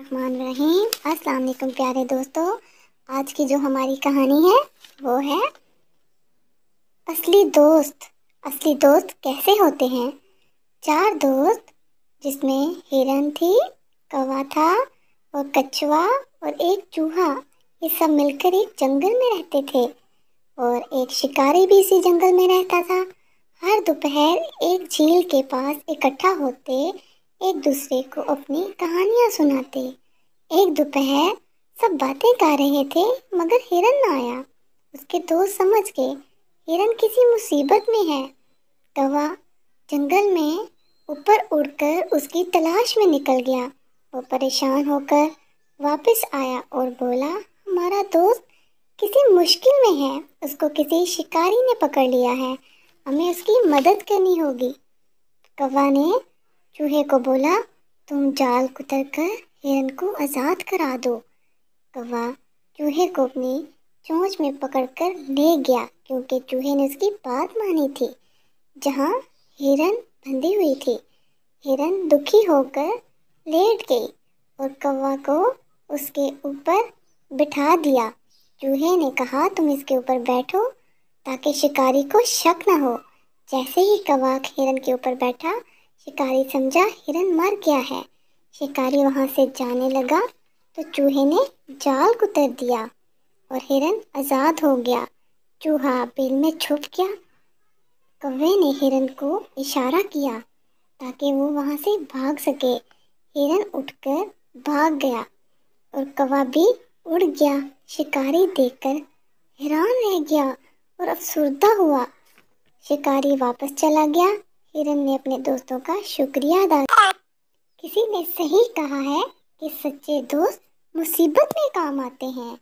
रहमान रहीम अस्सलाम वालेकुम प्यारे दोस्तों आज की जो हमारी कहानी है वो है असली दोस्त असली दोस्त कैसे होते हैं चार दोस्त जिसमें हिरन थी कौवा था और कछुआ और एक चूहा ये सब मिलकर एक जंगल में रहते थे और एक शिकारी भी इसी जंगल में रहता था हर दोपहर एक झील के पास इकट्ठा होते एक दूसरे को अपनी कहानियाँ सुनाते एक दोपहर सब बातें गा रहे थे मगर हिरन ना आया उसके दोस्त समझ गए हिरन किसी मुसीबत में है कौवा जंगल में ऊपर उड़कर उसकी तलाश में निकल गया वो परेशान होकर वापस आया और बोला हमारा दोस्त किसी मुश्किल में है उसको किसी शिकारी ने पकड़ लिया है हमें उसकी मदद करनी होगी कौवा ने चूहे को बोला तुम जाल कुतर कर हिरन को आज़ाद करा दो कौवा चूहे को अपनी चोंच में पकड़कर ले गया क्योंकि चूहे ने उसकी बात मानी थी जहाँ हिरन बंधी हुई थी हिरन दुखी होकर लेट गई और कौवा को उसके ऊपर बिठा दिया चूहे ने कहा तुम इसके ऊपर बैठो ताकि शिकारी को शक न हो जैसे ही कवाक हिरन के ऊपर बैठा शिकारी समझा हिरन मर गया है शिकारी वहाँ से जाने लगा तो चूहे ने जाल कुतर दिया और हिरन आज़ाद हो गया चूहा बिल में छुप गया कौवे ने हिरन को इशारा किया ताकि वो वहाँ से भाग सके हिरन उठकर भाग गया और कौवा भी उड़ गया शिकारी देखकर हैरान रह गया और अफसरदा हुआ शिकारी वापस चला गया हिरन ने अपने दोस्तों का शुक्रिया अदा किया किसी ने सही कहा है कि सच्चे दोस्त मुसीबत में काम आते हैं